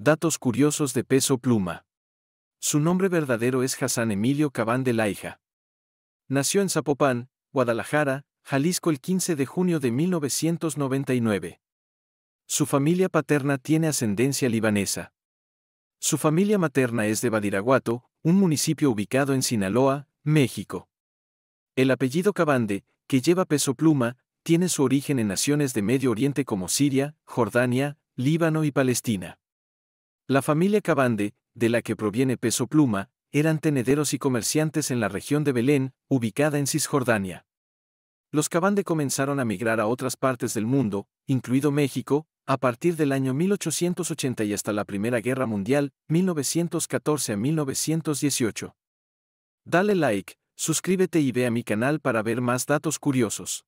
Datos curiosos de peso pluma. Su nombre verdadero es Hassan Emilio Cabande Laija. Nació en Zapopán, Guadalajara, Jalisco el 15 de junio de 1999. Su familia paterna tiene ascendencia libanesa. Su familia materna es de Badiraguato, un municipio ubicado en Sinaloa, México. El apellido Cabande, que lleva peso pluma, tiene su origen en naciones de Medio Oriente como Siria, Jordania, Líbano y Palestina. La familia Cabande, de la que proviene Peso Pluma, eran tenederos y comerciantes en la región de Belén, ubicada en Cisjordania. Los Cabande comenzaron a migrar a otras partes del mundo, incluido México, a partir del año 1880 y hasta la Primera Guerra Mundial, 1914 a 1918. Dale like, suscríbete y ve a mi canal para ver más datos curiosos.